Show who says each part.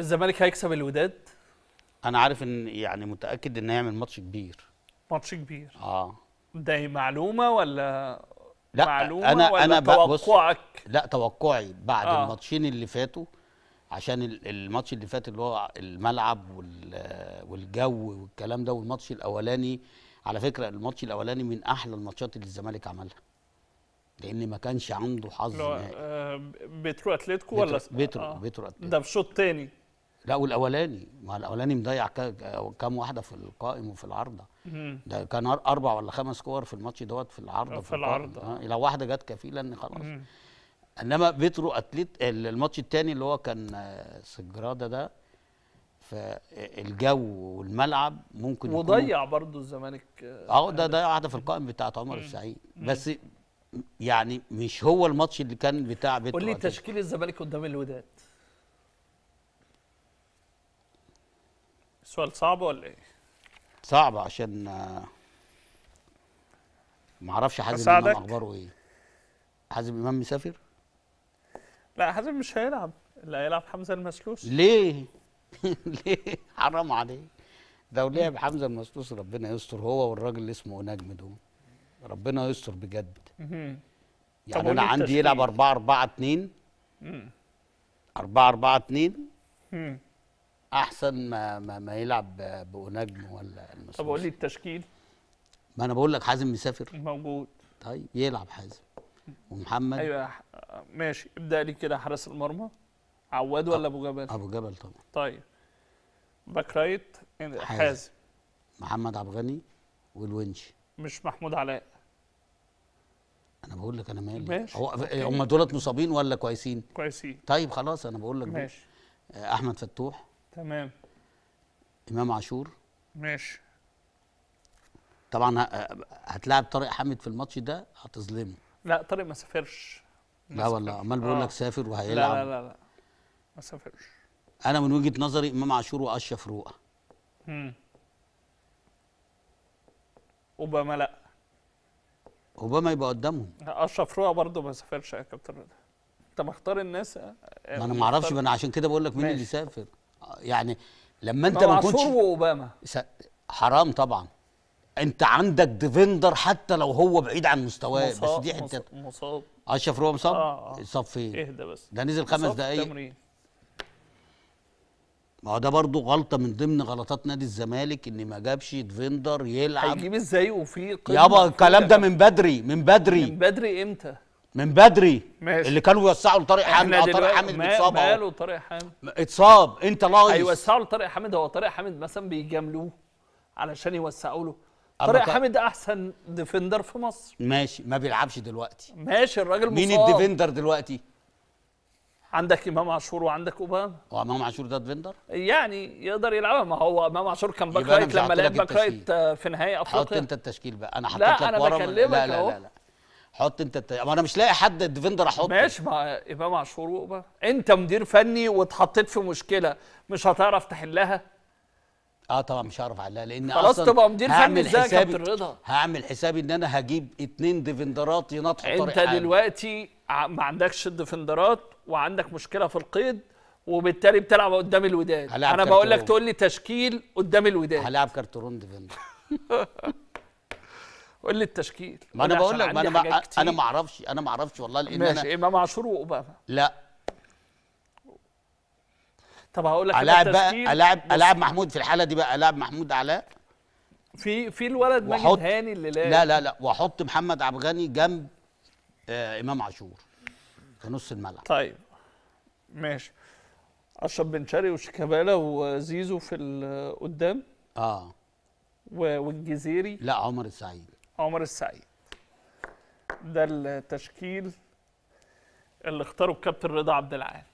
Speaker 1: الزمالك هيكسب الوداد انا عارف ان يعني متاكد ان هيعمل ماتش كبير ماتش كبير اه
Speaker 2: ده معلومه ولا
Speaker 1: لا معلومه انا ولا انا توقعك لا توقعي بعد آه. الماتشين اللي فاتوا عشان الماتش اللي فات اللي هو الملعب والجو والكلام ده والماتش الاولاني على فكره الماتش الاولاني من احلى الماتشات اللي الزمالك عملها لان ما كانش عنده حظ نهائي
Speaker 2: آه بيترو اتلتيكو ولا بيترو آه اتلتيكو
Speaker 1: ده في شوط تاني لا والاولاني ما الاولاني مضيع كام واحده في القائم وفي العارضه ده كان اربع ولا خمس كور في الماتش دوت في العارضه في العارضه آه، لو واحده جت كفيله ان خلاص انما بيترو اتليت الماتش الثاني اللي هو كان آه، سجراده ده فالجو والملعب ممكن وضيع
Speaker 2: برضه الزمالك اه
Speaker 1: ده ضيع واحده في القائم بتاعت عمر السعيد بس يعني مش هو الماتش اللي كان بتاع بيترو قول لي تشكيل
Speaker 2: الزمالك قدام الوداد سؤال صعب ولا ايه؟
Speaker 1: صعب عشان آه، ما اعرفش حازم امام اخباره ايه حازم امام مسافر؟
Speaker 2: لا حازم مش هيلعب اللي هيلعب حمزه المسلوس
Speaker 1: ليه؟ ليه؟ حرام عليه لو لعب حمزه المسلوس ربنا يستر هو والراجل اللي اسمه نجم دول ربنا يستر بجد يعني انا عندي يلعب 4 4 2 4 4 2 احسن ما ما, ما يلعب بأوناجم ولا المسموش. طب قول لي التشكيل ما انا بقول لك حازم مسافر موجود طيب يلعب حازم ومحمد ايوه
Speaker 2: ماشي ابدا لي كده حراس المرمى عواد ولا ابو جبل ابو جبل طبعا طيب باك رايت حازم
Speaker 1: محمد عبد الغني والونش
Speaker 2: مش محمود علاء
Speaker 1: انا بقول لك انا مالي ماشي هو هم دولت مصابين ولا كويسين كويسين طيب خلاص انا بقول لك ماشي احمد فتوح تمام امام عاشور ماشي طبعا هتلاعب طارق حامد في الماتش ده هتظلمه
Speaker 2: لا طارق ما سافرش لا والله عمال بقول لك آه. سافر وهيلعب لا لا لا, لا. ما سافرش
Speaker 1: انا من وجهه نظري امام عاشور واشرف رؤى
Speaker 2: امم اوباما لا
Speaker 1: اوباما يبقى قدامهم
Speaker 2: اشرف رؤى برضه ما سافرش يا كابتن رضا انت مختار الناس آه،
Speaker 1: ما انا آه، ما اعرفش انا عشان كده بقول لك مين اللي سافر يعني لما انت ما كنتش واوباما حرام طبعا انت عندك ديفندر حتى لو هو بعيد عن مستواه بس دي حته مصاب اشرف هو مصاب آه آه. فين إيه؟ اهدى بس ده نزل خمس دقايق ما هو ده برضه غلطه من ضمن غلطات نادي الزمالك ان ما جابش ديفندر يلعب هيجيب
Speaker 2: ازاي وفي يابا الكلام ده من
Speaker 1: بدري من بدري من بدري امتى من بدري ماشي. اللي كانوا يوسعوا لطارق حامد آه، طارق حامد اتصاب ماله طارق حامد اتصاب انت لايف هيوسعوا
Speaker 2: أيوة، لطارق حامد هو طارق حامد مثلا بيجاملوه علشان يوسعوا له طارق حامد احسن ديفندر في مصر
Speaker 1: ماشي ما بيلعبش دلوقتي ماشي
Speaker 2: الراجل مين مصاب مين الديفندر دلوقتي عندك امام عاشور وعندك اوباما
Speaker 1: هو امام عاشور ده ديفندر
Speaker 2: يعني يقدر يلعبها ما هو امام عاشور كان باك رايت لما لعب باك رايت في نهائي افريقيا حط انت
Speaker 1: التشكيل بقى انا حطيت لك ورا لا انا بكلمك لا لا, لا, لا. حط انت الت... ما انا مش لاقي حد ديفندر احطه ماشي
Speaker 2: مع امام عاشور وقبه
Speaker 1: انت مدير فني واتحطيت في مشكله
Speaker 2: مش هتعرف تحلها
Speaker 1: اه طبعا مش هعرف احلها لان خلاص اصلا تبقى مدير فني ازاي يا كابتن رضا هعمل حسابي ان انا هجيب اتنين ديفندرات ينطحوا طريق انت دلوقتي
Speaker 2: ما عندكش الديفندرات وعندك مشكله في القيد وبالتالي بتلعب قدام الوداد انا بقول لك تقول لي تشكيل قدام الوداد هلعب كارترون ديفندر
Speaker 1: قول لي التشكيل ما انا بقول لك ما انا ما انا ما اعرفش انا ما اعرفش والله لان ماشي أنا
Speaker 2: امام عاشور واوباما
Speaker 1: لا طب هقول لك الاعب بقى الاعب الاعب محمود في الحاله دي بقى الاعب محمود علاء في في الولد ماجد هاني اللي لاعب لا لا لا واحط محمد عبد الغني جنب آه امام عاشور في نص الملعب طيب ماشي اشرف بن
Speaker 2: شرقي وشيكابالا وزيزو في قدام اه والجزيري لا عمر السعيد عمر السعيد ده التشكيل اللي اختاره الكابتن رضا عبد العال